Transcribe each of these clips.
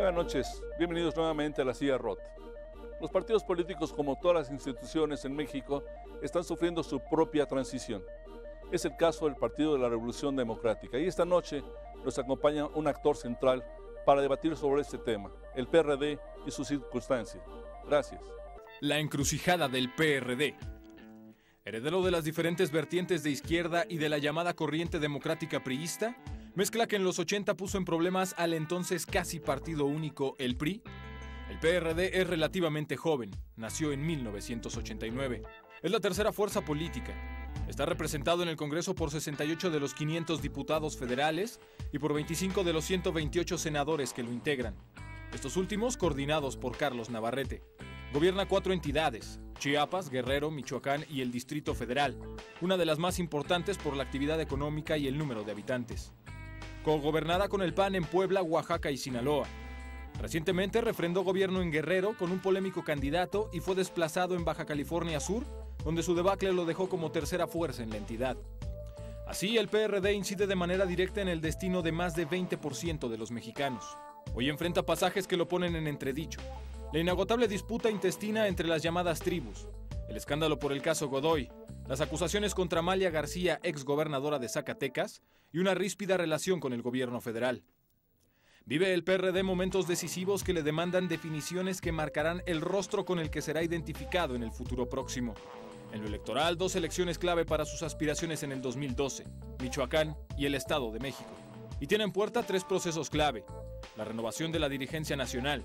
Buenas noches, bienvenidos nuevamente a la silla rota. Los partidos políticos, como todas las instituciones en México, están sufriendo su propia transición. Es el caso del Partido de la Revolución Democrática y esta noche nos acompaña un actor central para debatir sobre este tema, el PRD y su circunstancia. Gracias. La encrucijada del PRD. Heredero de las diferentes vertientes de izquierda y de la llamada corriente democrática priista, Mezcla que en los 80 puso en problemas al entonces casi partido único, el PRI. El PRD es relativamente joven, nació en 1989. Es la tercera fuerza política. Está representado en el Congreso por 68 de los 500 diputados federales y por 25 de los 128 senadores que lo integran. Estos últimos coordinados por Carlos Navarrete. Gobierna cuatro entidades, Chiapas, Guerrero, Michoacán y el Distrito Federal, una de las más importantes por la actividad económica y el número de habitantes cogobernada con el PAN en Puebla, Oaxaca y Sinaloa. Recientemente refrendó gobierno en Guerrero con un polémico candidato y fue desplazado en Baja California Sur, donde su debacle lo dejó como tercera fuerza en la entidad. Así, el PRD incide de manera directa en el destino de más de 20% de los mexicanos. Hoy enfrenta pasajes que lo ponen en entredicho. La inagotable disputa intestina entre las llamadas tribus, el escándalo por el caso Godoy, las acusaciones contra Amalia García, exgobernadora de Zacatecas, y una ríspida relación con el gobierno federal. Vive el PRD momentos decisivos que le demandan definiciones que marcarán el rostro con el que será identificado en el futuro próximo. En lo electoral, dos elecciones clave para sus aspiraciones en el 2012, Michoacán y el Estado de México. Y tiene en puerta tres procesos clave, la renovación de la dirigencia nacional,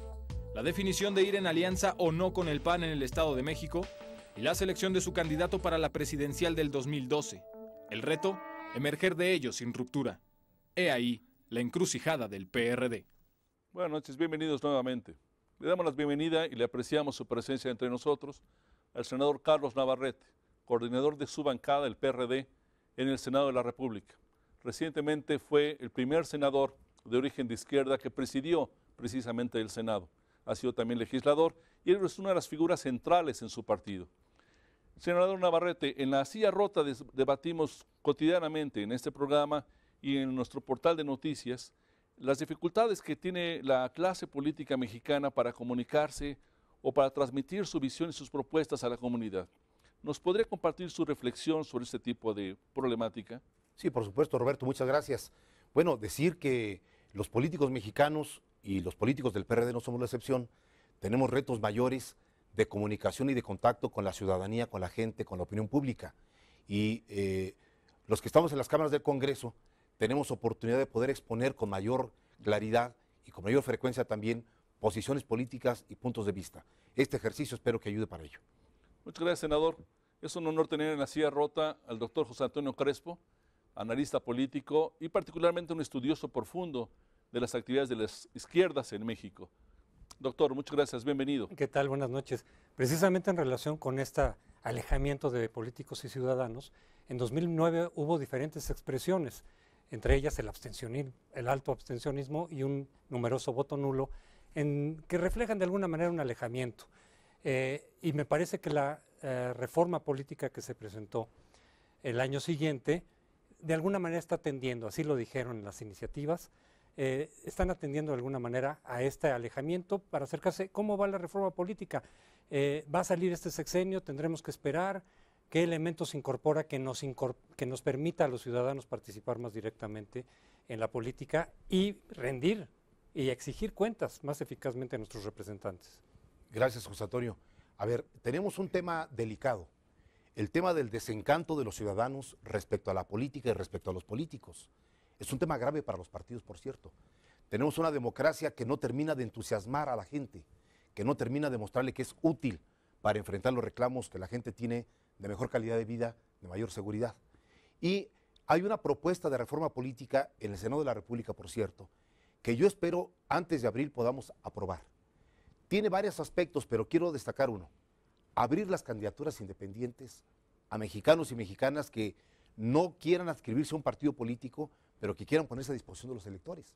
la definición de ir en alianza o no con el PAN en el Estado de México y la selección de su candidato para la presidencial del 2012. El reto, emerger de ellos sin ruptura. He ahí la encrucijada del PRD. Buenas noches, bienvenidos nuevamente. Le damos la bienvenida y le apreciamos su presencia entre nosotros al senador Carlos Navarrete, coordinador de su bancada el PRD en el Senado de la República. Recientemente fue el primer senador de origen de izquierda que presidió precisamente el Senado. Ha sido también legislador y él es una de las figuras centrales en su partido. Senador Navarrete, en la silla rota debatimos cotidianamente en este programa y en nuestro portal de noticias las dificultades que tiene la clase política mexicana para comunicarse o para transmitir su visión y sus propuestas a la comunidad. ¿Nos podría compartir su reflexión sobre este tipo de problemática? Sí, por supuesto, Roberto, muchas gracias. Bueno, decir que los políticos mexicanos y los políticos del PRD no somos la excepción, tenemos retos mayores de comunicación y de contacto con la ciudadanía, con la gente, con la opinión pública. Y eh, los que estamos en las cámaras del Congreso tenemos oportunidad de poder exponer con mayor claridad y con mayor frecuencia también posiciones políticas y puntos de vista. Este ejercicio espero que ayude para ello. Muchas gracias, senador. Es un honor tener en la silla rota al doctor José Antonio Crespo, analista político y particularmente un estudioso profundo de las actividades de las izquierdas en México. Doctor, muchas gracias, bienvenido. ¿Qué tal? Buenas noches. Precisamente en relación con esta alejamiento de políticos y ciudadanos, en 2009 hubo diferentes expresiones, entre ellas el, abstencionismo, el alto abstencionismo y un numeroso voto nulo, que reflejan de alguna manera un alejamiento. Eh, y me parece que la eh, reforma política que se presentó el año siguiente, de alguna manera está atendiendo, así lo dijeron las iniciativas, eh, están atendiendo de alguna manera a este alejamiento para acercarse. ¿Cómo va la reforma política? Eh, va a salir este sexenio, tendremos que esperar qué elementos incorpora que nos, incorpora, que nos permita a los ciudadanos participar más directamente en la política y rendir y exigir cuentas más eficazmente a nuestros representantes. Gracias, José Antonio. A ver, tenemos un tema delicado, el tema del desencanto de los ciudadanos respecto a la política y respecto a los políticos. Es un tema grave para los partidos, por cierto. Tenemos una democracia que no termina de entusiasmar a la gente que no termina de mostrarle que es útil para enfrentar los reclamos que la gente tiene de mejor calidad de vida, de mayor seguridad. Y hay una propuesta de reforma política en el Senado de la República, por cierto, que yo espero antes de abril podamos aprobar. Tiene varios aspectos, pero quiero destacar uno. Abrir las candidaturas independientes a mexicanos y mexicanas que no quieran adscribirse a un partido político, pero que quieran ponerse a disposición de los electores.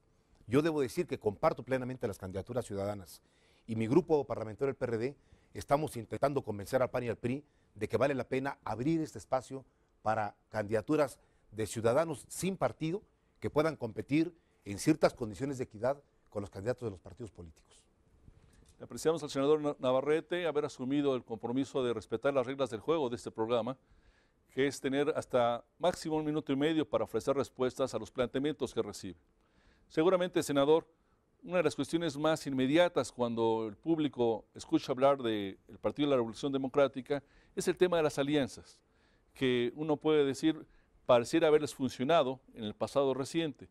Yo debo decir que comparto plenamente las candidaturas ciudadanas y mi grupo parlamentario el PRD estamos intentando convencer al PAN y al PRI de que vale la pena abrir este espacio para candidaturas de ciudadanos sin partido que puedan competir en ciertas condiciones de equidad con los candidatos de los partidos políticos. apreciamos al senador Navarrete haber asumido el compromiso de respetar las reglas del juego de este programa, que es tener hasta máximo un minuto y medio para ofrecer respuestas a los planteamientos que recibe. Seguramente, senador, una de las cuestiones más inmediatas cuando el público escucha hablar del Partido de la Revolución Democrática es el tema de las alianzas, que uno puede decir pareciera haberles funcionado en el pasado reciente.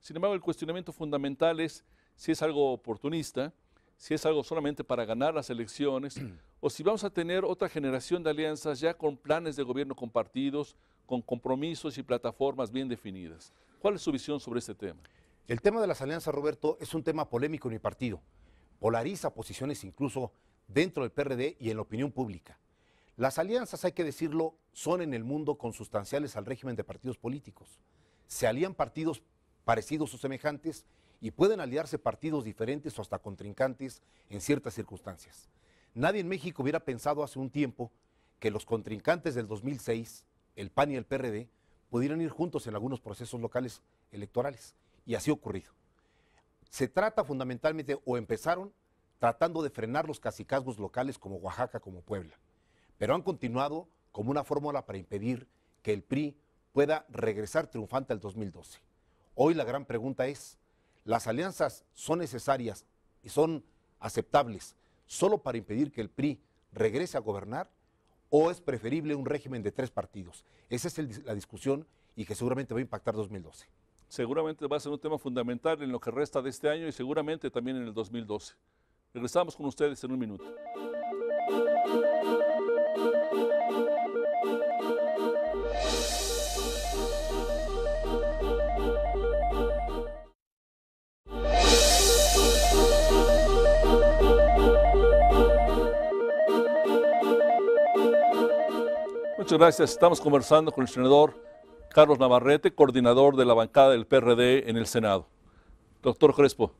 Sin embargo, el cuestionamiento fundamental es si es algo oportunista, si es algo solamente para ganar las elecciones, o si vamos a tener otra generación de alianzas ya con planes de gobierno compartidos, con compromisos y plataformas bien definidas. ¿Cuál es su visión sobre este tema? El tema de las alianzas, Roberto, es un tema polémico en mi partido. Polariza posiciones incluso dentro del PRD y en la opinión pública. Las alianzas, hay que decirlo, son en el mundo consustanciales al régimen de partidos políticos. Se alían partidos parecidos o semejantes y pueden aliarse partidos diferentes o hasta contrincantes en ciertas circunstancias. Nadie en México hubiera pensado hace un tiempo que los contrincantes del 2006, el PAN y el PRD, pudieran ir juntos en algunos procesos locales electorales y así ha ocurrido. Se trata fundamentalmente, o empezaron tratando de frenar los cacicazgos locales como Oaxaca, como Puebla, pero han continuado como una fórmula para impedir que el PRI pueda regresar triunfante al 2012. Hoy la gran pregunta es, ¿las alianzas son necesarias y son aceptables solo para impedir que el PRI regrese a gobernar? ¿O es preferible un régimen de tres partidos? Esa es la discusión y que seguramente va a impactar 2012 seguramente va a ser un tema fundamental en lo que resta de este año y seguramente también en el 2012. Regresamos con ustedes en un minuto. Muchas gracias. Estamos conversando con el senador Carlos Navarrete, coordinador de la bancada del PRD en el Senado. Doctor Crespo.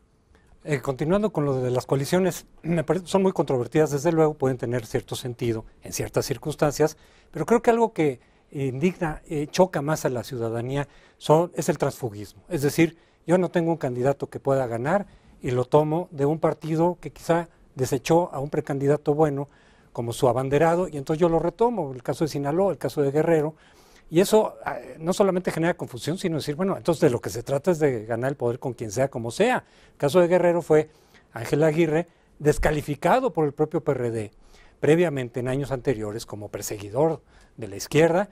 Eh, continuando con lo de las coaliciones, me parece, que son muy controvertidas, desde luego, pueden tener cierto sentido en ciertas circunstancias, pero creo que algo que indigna, eh, choca más a la ciudadanía, son, es el transfugismo. Es decir, yo no tengo un candidato que pueda ganar y lo tomo de un partido que quizá desechó a un precandidato bueno como su abanderado y entonces yo lo retomo, el caso de Sinaloa, el caso de Guerrero, y eso ah, no solamente genera confusión, sino decir, bueno, entonces de lo que se trata es de ganar el poder con quien sea, como sea. El caso de Guerrero fue Ángel Aguirre, descalificado por el propio PRD previamente en años anteriores como perseguidor de la izquierda.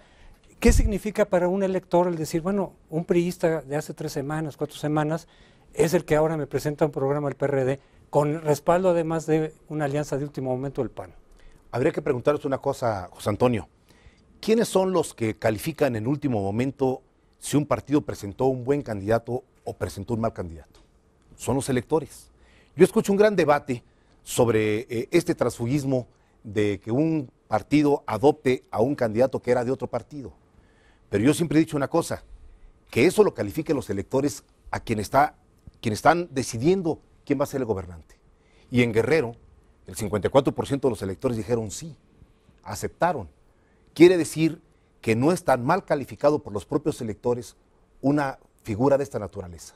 ¿Qué significa para un elector el decir, bueno, un priista de hace tres semanas, cuatro semanas, es el que ahora me presenta un programa del PRD con respaldo además de una alianza de último momento del PAN? Habría que preguntaros una cosa, José Antonio. ¿Quiénes son los que califican en último momento si un partido presentó un buen candidato o presentó un mal candidato? Son los electores. Yo escucho un gran debate sobre eh, este transfugismo de que un partido adopte a un candidato que era de otro partido. Pero yo siempre he dicho una cosa, que eso lo califiquen los electores a quien, está, están decidiendo quién va a ser el gobernante. Y en Guerrero, el 54% de los electores dijeron sí, aceptaron Quiere decir que no es tan mal calificado por los propios electores una figura de esta naturaleza.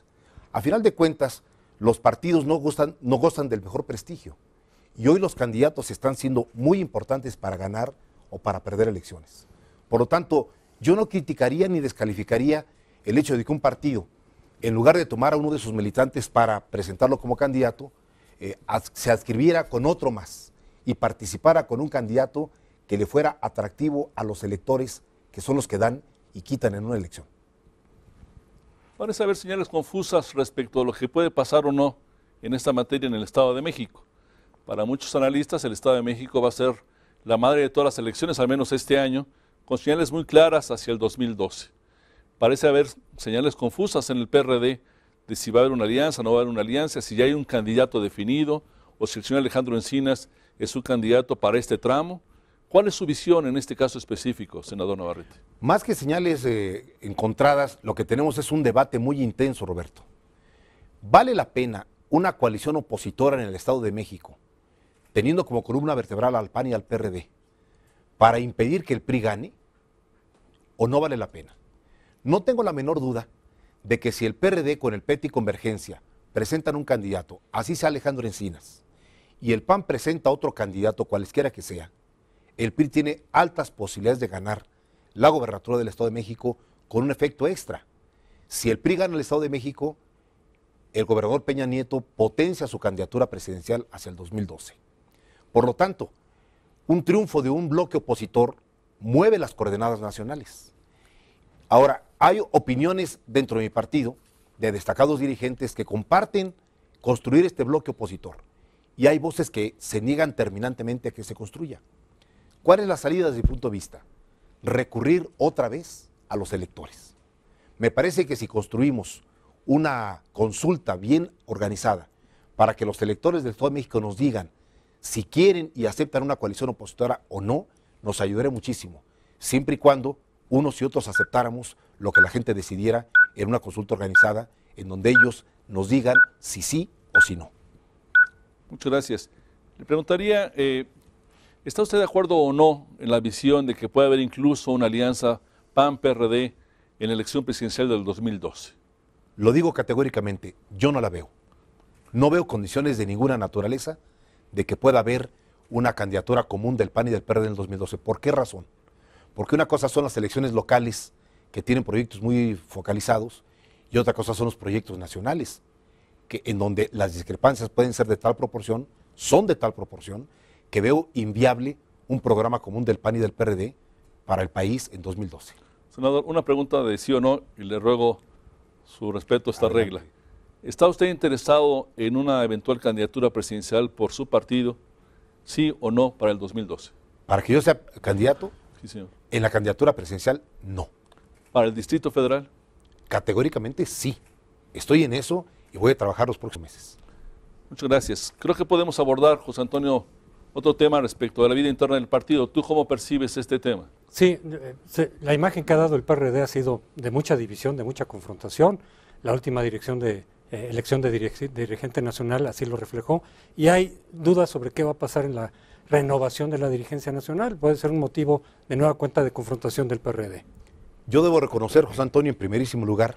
A final de cuentas, los partidos no gozan, no del mejor prestigio y hoy los candidatos están siendo muy importantes para ganar o para perder elecciones. Por lo tanto, yo no criticaría ni descalificaría el hecho de que un partido, en lugar de tomar a uno de sus militantes para presentarlo como candidato, eh, se adscribiera con otro más y participara con un candidato que le fuera atractivo a los electores, que son los que dan y quitan en una elección. Parece haber señales confusas respecto a lo que puede pasar o no en esta materia en el Estado de México. Para muchos analistas, el Estado de México va a ser la madre de todas las elecciones, al menos este año, con señales muy claras hacia el 2012. Parece haber señales confusas en el PRD de si va a haber una alianza, no va a haber una alianza, si ya hay un candidato definido o si el señor Alejandro Encinas es su candidato para este tramo. ¿Cuál es su visión en este caso específico, senador Navarrete? Más que señales eh, encontradas, lo que tenemos es un debate muy intenso, Roberto. ¿Vale la pena una coalición opositora en el Estado de México, teniendo como columna vertebral al PAN y al PRD, para impedir que el PRI gane? ¿O no vale la pena? No tengo la menor duda de que si el PRD con el PET y Convergencia presentan un candidato, así sea Alejandro Encinas, y el PAN presenta otro candidato, cualesquiera que sea, el PRI tiene altas posibilidades de ganar la gobernatura del Estado de México con un efecto extra. Si el PRI gana el Estado de México, el gobernador Peña Nieto potencia su candidatura presidencial hacia el 2012. Por lo tanto, un triunfo de un bloque opositor mueve las coordenadas nacionales. Ahora, hay opiniones dentro de mi partido de destacados dirigentes que comparten construir este bloque opositor y hay voces que se niegan terminantemente a que se construya. ¿Cuál es la salida desde mi punto de vista? Recurrir otra vez a los electores. Me parece que si construimos una consulta bien organizada para que los electores del Estado de México nos digan si quieren y aceptan una coalición opositora o no, nos ayudará muchísimo, siempre y cuando unos y otros aceptáramos lo que la gente decidiera en una consulta organizada en donde ellos nos digan si sí o si no. Muchas gracias. Le preguntaría, eh, ¿Está usted de acuerdo o no en la visión de que puede haber incluso una alianza PAN-PRD en la elección presidencial del 2012? Lo digo categóricamente, yo no la veo. No veo condiciones de ninguna naturaleza de que pueda haber una candidatura común del PAN y del PRD en el 2012. ¿Por qué razón? Porque una cosa son las elecciones locales que tienen proyectos muy focalizados y otra cosa son los proyectos nacionales, que en donde las discrepancias pueden ser de tal proporción, son de tal proporción, que veo inviable un programa común del PAN y del PRD para el país en 2012. Senador, una pregunta de sí o no, y le ruego su respeto a esta regla. ¿Está usted interesado en una eventual candidatura presidencial por su partido, sí o no, para el 2012? ¿Para que yo sea candidato? Sí, señor. En la candidatura presidencial, no. ¿Para el Distrito Federal? Categóricamente sí. Estoy en eso y voy a trabajar los próximos meses. Muchas gracias. Creo que podemos abordar, José Antonio, otro tema respecto a la vida interna del partido. ¿Tú cómo percibes este tema? Sí, eh, la imagen que ha dado el PRD ha sido de mucha división, de mucha confrontación. La última dirección de, eh, elección de dirigente nacional así lo reflejó. Y hay dudas sobre qué va a pasar en la renovación de la dirigencia nacional. Puede ser un motivo de nueva cuenta de confrontación del PRD. Yo debo reconocer, José Antonio, en primerísimo lugar,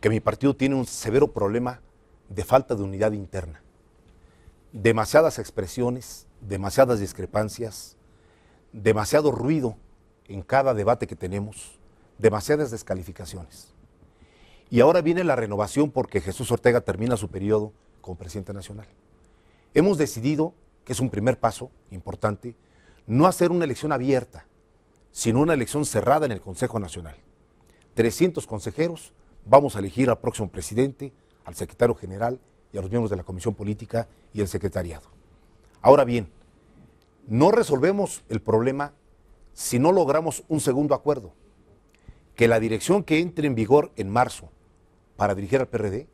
que mi partido tiene un severo problema de falta de unidad interna. Demasiadas expresiones, demasiadas discrepancias, demasiado ruido en cada debate que tenemos, demasiadas descalificaciones. Y ahora viene la renovación porque Jesús Ortega termina su periodo como presidente nacional. Hemos decidido, que es un primer paso importante, no hacer una elección abierta, sino una elección cerrada en el Consejo Nacional. 300 consejeros, vamos a elegir al próximo presidente, al secretario general y a los miembros de la Comisión Política y el secretariado. Ahora bien, no resolvemos el problema si no logramos un segundo acuerdo, que la dirección que entre en vigor en marzo para dirigir al PRD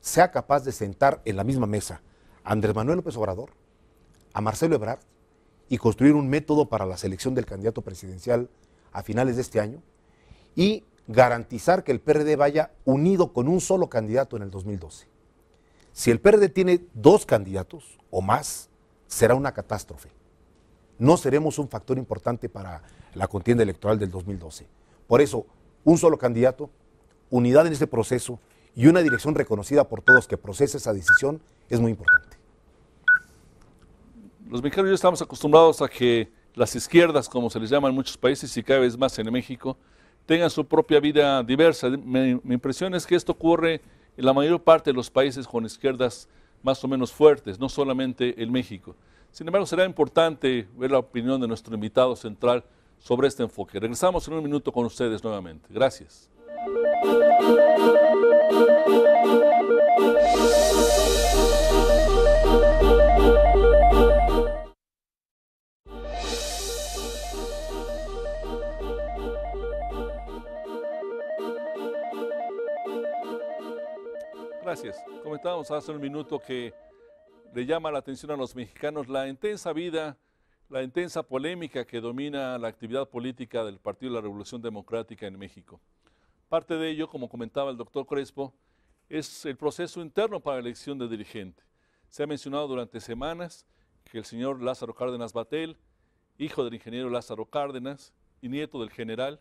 sea capaz de sentar en la misma mesa a Andrés Manuel López Obrador, a Marcelo Ebrard y construir un método para la selección del candidato presidencial a finales de este año y garantizar que el PRD vaya unido con un solo candidato en el 2012. Si el PRD tiene dos candidatos o más, será una catástrofe. No seremos un factor importante para la contienda electoral del 2012. Por eso, un solo candidato, unidad en este proceso y una dirección reconocida por todos que procese esa decisión es muy importante. Los mexicanos ya estamos acostumbrados a que las izquierdas, como se les llama en muchos países y cada vez más en México, tengan su propia vida diversa. Mi, mi impresión es que esto ocurre en la mayor parte de los países con izquierdas más o menos fuertes, no solamente el México. Sin embargo, será importante ver la opinión de nuestro invitado central sobre este enfoque. Regresamos en un minuto con ustedes nuevamente. Gracias. gracias. Comentábamos hace un minuto que le llama la atención a los mexicanos la intensa vida, la intensa polémica que domina la actividad política del Partido de la Revolución Democrática en México. Parte de ello, como comentaba el doctor Crespo, es el proceso interno para la elección de dirigente. Se ha mencionado durante semanas que el señor Lázaro Cárdenas Batel, hijo del ingeniero Lázaro Cárdenas y nieto del general,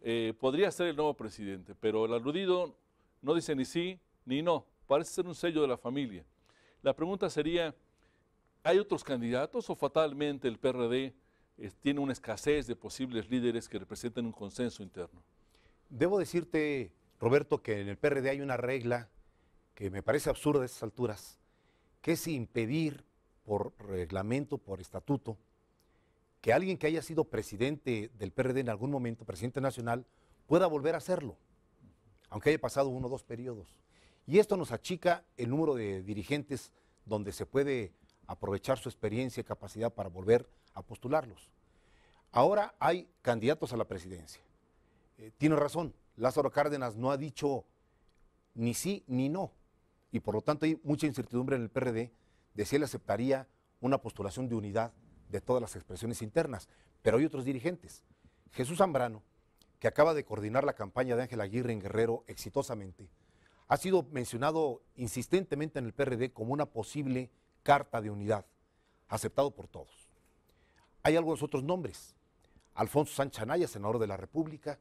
eh, podría ser el nuevo presidente, pero el aludido no dice ni sí ni no. Parece ser un sello de la familia. La pregunta sería, ¿hay otros candidatos o fatalmente el PRD eh, tiene una escasez de posibles líderes que representen un consenso interno? Debo decirte, Roberto, que en el PRD hay una regla que me parece absurda a estas alturas, que es impedir por reglamento, por estatuto, que alguien que haya sido presidente del PRD en algún momento, presidente nacional, pueda volver a hacerlo, aunque haya pasado uno o dos periodos. Y esto nos achica el número de dirigentes donde se puede aprovechar su experiencia y capacidad para volver a postularlos. Ahora hay candidatos a la presidencia. Eh, tiene razón, Lázaro Cárdenas no ha dicho ni sí ni no. Y por lo tanto hay mucha incertidumbre en el PRD de si él aceptaría una postulación de unidad de todas las expresiones internas. Pero hay otros dirigentes. Jesús Zambrano, que acaba de coordinar la campaña de Ángel Aguirre en Guerrero exitosamente, ha sido mencionado insistentemente en el PRD como una posible carta de unidad, aceptado por todos. Hay algunos otros nombres. Alfonso Sánchez Anaya, senador de la República,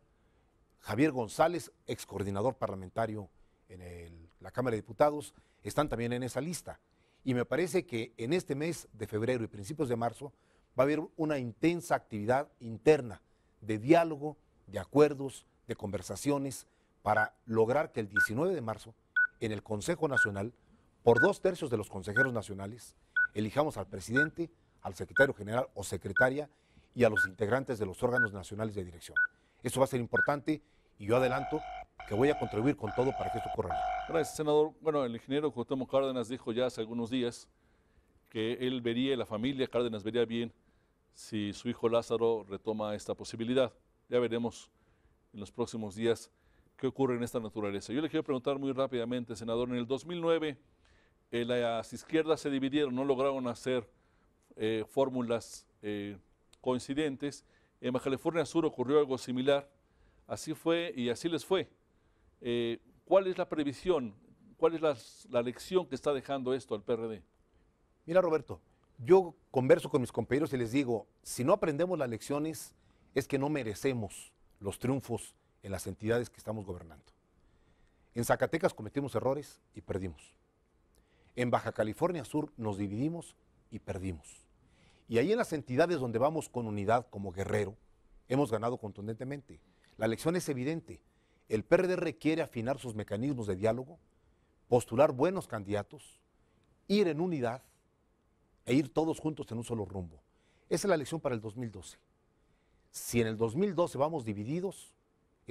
Javier González, ex coordinador parlamentario en la Cámara de Diputados, están también en esa lista. Y me parece que en este mes de febrero y principios de marzo va a haber una intensa actividad interna de diálogo, de acuerdos, de conversaciones, para lograr que el 19 de marzo, en el Consejo Nacional, por dos tercios de los consejeros nacionales, elijamos al presidente, al secretario general o secretaria y a los integrantes de los órganos nacionales de dirección. Eso va a ser importante y yo adelanto que voy a contribuir con todo para que esto ocurra. Gracias, senador. Bueno, el ingeniero Cuauhtémoc Cárdenas dijo ya hace algunos días que él vería, la familia Cárdenas vería bien si su hijo Lázaro retoma esta posibilidad. Ya veremos en los próximos días que ocurre en esta naturaleza. Yo le quiero preguntar muy rápidamente, senador, en el 2009 eh, las izquierdas se dividieron, no lograron hacer eh, fórmulas eh, coincidentes. En Baja California Sur ocurrió algo similar. Así fue y así les fue. ¿Cuál es la previsión? ¿Cuál es la, la lección que está dejando esto al PRD? Mira, Roberto, yo converso con mis compañeros y les digo, si no aprendemos las lecciones, es que no merecemos los triunfos en las entidades que estamos gobernando. En Zacatecas cometimos errores y perdimos. En Baja California Sur nos dividimos y perdimos. Y ahí en las entidades donde vamos con unidad como guerrero, hemos ganado contundentemente. La lección es evidente. El PRD requiere afinar sus mecanismos de diálogo, postular buenos candidatos, ir en unidad e ir todos juntos en un solo rumbo. Esa es la elección para el 2012. Si en el 2012 vamos divididos,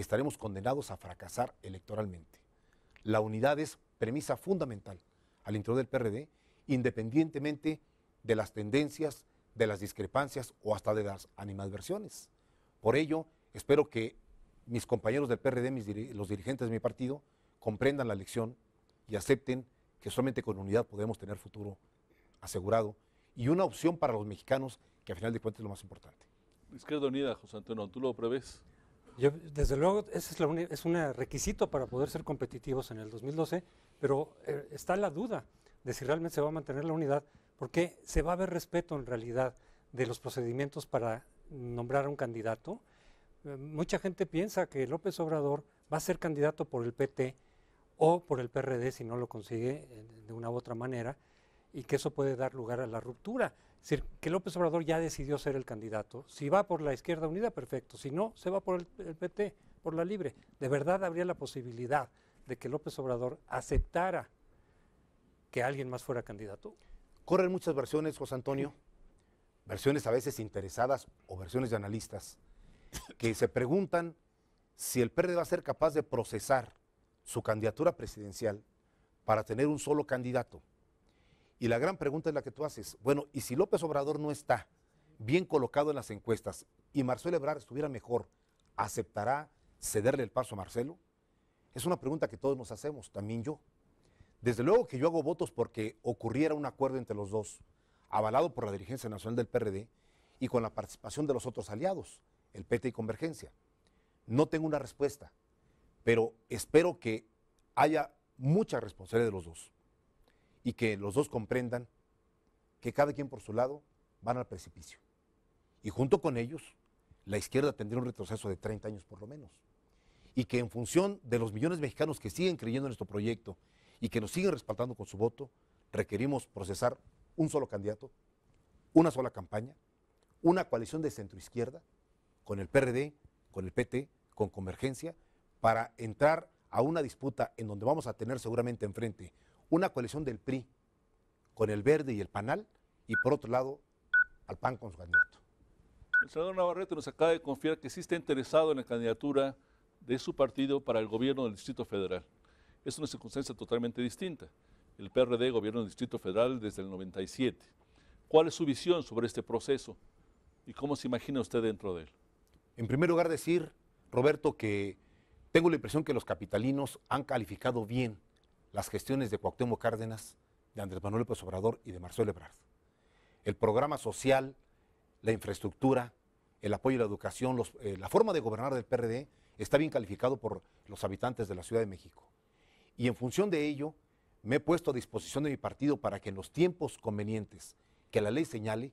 estaremos condenados a fracasar electoralmente. La unidad es premisa fundamental al interior del PRD, independientemente de las tendencias, de las discrepancias o hasta de las animadversiones. Por ello, espero que mis compañeros del PRD, los dirigentes de mi partido, comprendan la lección y acepten que solamente con unidad podemos tener futuro asegurado y una opción para los mexicanos, que a final de cuentas es lo más importante. Izquierda Unida, José Antonio, ¿tú lo prevés? desde luego, ese es, un requisito para poder ser competitivos en el 2012, pero eh, está la duda de si realmente se va a mantener la unidad, porque se va a ver respeto en realidad de los procedimientos para nombrar a un candidato. Eh, mucha gente piensa que López Obrador va a ser candidato por el PT o por el PRD si no lo consigue eh, de una u otra manera y que eso puede dar lugar a la ruptura. Es decir, que López Obrador ya decidió ser el candidato. Si va por la Izquierda Unida, perfecto. Si no, se va por el, PT, por la Libre. De verdad habría la posibilidad de que López Obrador aceptara que alguien más fuera candidato. Corren muchas versiones, José Antonio, versiones a veces interesadas o versiones de analistas, que se preguntan si el PRD va a ser capaz de procesar su candidatura presidencial para tener un solo candidato. Y la gran pregunta es la que tú haces. Bueno, ¿y si López Obrador no está bien colocado en las encuestas y Marcelo Ebrard estuviera mejor, ¿aceptará cederle el paso a Marcelo? Es una pregunta que todos nos hacemos, también yo. Desde luego que yo hago votos porque ocurriera un acuerdo entre los dos, avalado por la dirigencia nacional del PRD y con la participación de los otros aliados, el PT y Convergencia. No tengo una respuesta, pero espero que haya mucha responsabilidad de los dos y que los dos comprendan que cada quien por su lado van al precipicio. Y junto con ellos, la izquierda tendría un retroceso de 30 años por lo menos. Y que en función de los millones de mexicanos que siguen creyendo en nuestro proyecto y que nos siguen respaldando con su voto, requerimos procesar un solo candidato, una sola campaña, una coalición de centroizquierda con el PRD, con el PT, con Convergencia, para entrar a una disputa en donde vamos a tener seguramente enfrente una coalición del PRI con el Verde y el Panal y por otro lado al PAN con su candidato. El senador Navarrete nos acaba de confiar que sí está interesado en la candidatura de su partido para el gobierno del Distrito Federal. Es una circunstancia totalmente distinta. El PRD gobierna el Distrito Federal desde el 97. ¿Cuál es su visión sobre este proceso y cómo se imagina usted dentro de él? En primer lugar, decir, Roberto, que tengo la impresión que los capitalinos han calificado bien las gestiones de Cuauhtémoc Cárdenas, de Andrés Manuel López Obrador y de Marcelo Ebrard. El programa social, la infraestructura, el apoyo a la educación, eh, la forma de gobernar del PRD está bien calificado por los habitantes de la Ciudad de México. Y en función de ello, me he puesto a disposición de mi partido para que en los tiempos convenientes que la ley señale,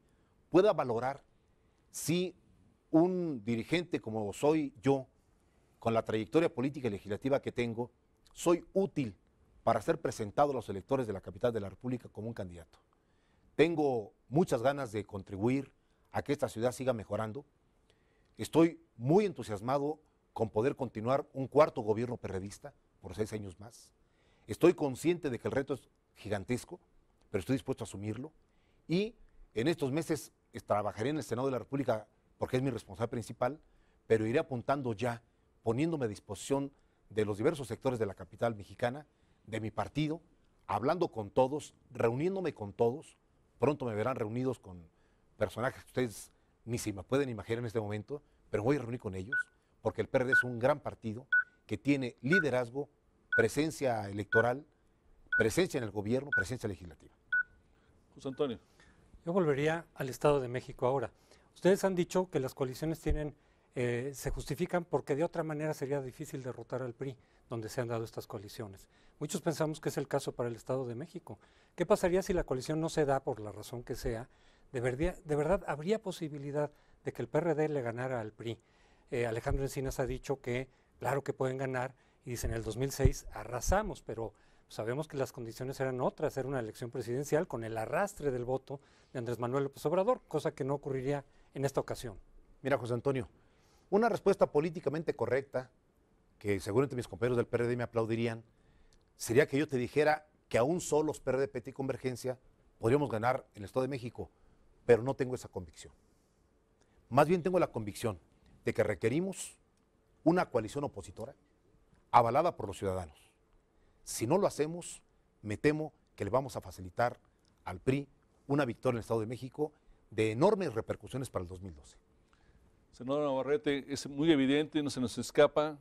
pueda valorar si un dirigente como soy yo, con la trayectoria política y legislativa que tengo, soy útil para ser presentado a los electores de la capital de la República como un candidato. Tengo muchas ganas de contribuir a que esta ciudad siga mejorando. Estoy muy entusiasmado con poder continuar un cuarto gobierno perredista por seis años más. Estoy consciente de que el reto es gigantesco, pero estoy dispuesto a asumirlo. Y en estos meses trabajaré en el Senado de la República porque es mi responsabilidad principal, pero iré apuntando ya, poniéndome a disposición de los diversos sectores de la capital mexicana de mi partido, hablando con todos, reuniéndome con todos. Pronto me verán reunidos con personajes que ustedes ni se me pueden imaginar en este momento, pero voy a reunir con ellos, porque el PRD es un gran partido que tiene liderazgo, presencia electoral, presencia en el gobierno, presencia legislativa. José Antonio. Yo volvería al Estado de México ahora. Ustedes han dicho que las coaliciones tienen, eh, se justifican porque de otra manera sería difícil derrotar al PRI donde se han dado estas coaliciones. Muchos pensamos que es el caso para el Estado de México. ¿Qué pasaría si la coalición no se da por la razón que sea? ¿De, verdad, habría posibilidad de que el PRD le ganara al PRI? Eh, Alejandro Encinas ha dicho que claro que pueden ganar y dice en el 2006 arrasamos, pero sabemos que las condiciones eran otras, era una elección presidencial con el arrastre del voto de Andrés Manuel López Obrador, cosa que no ocurriría en esta ocasión. Mira, José Antonio, una respuesta políticamente correcta que seguramente mis compañeros del PRD me aplaudirían, sería que yo te dijera que aún solos PRD, PT y Convergencia podríamos ganar en el Estado de México, pero no tengo esa convicción. Más bien tengo la convicción de que requerimos una coalición opositora avalada por los ciudadanos. Si no lo hacemos, me temo que le vamos a facilitar al PRI una victoria en el Estado de México de enormes repercusiones para el 2012. Senador Navarrete, es muy evidente, no se nos escapa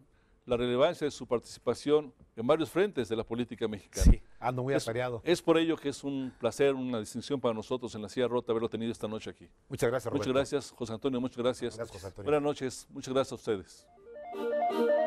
la relevancia de su participación en varios frentes de la política mexicana. Sí, ando muy apareado. Es, por ello que es un placer, una distinción para nosotros en la silla rota haberlo tenido esta noche aquí. Muchas gracias, Roberto. Muchas gracias, José Antonio, muchas gracias. Buenas noches, muchas gracias a ustedes.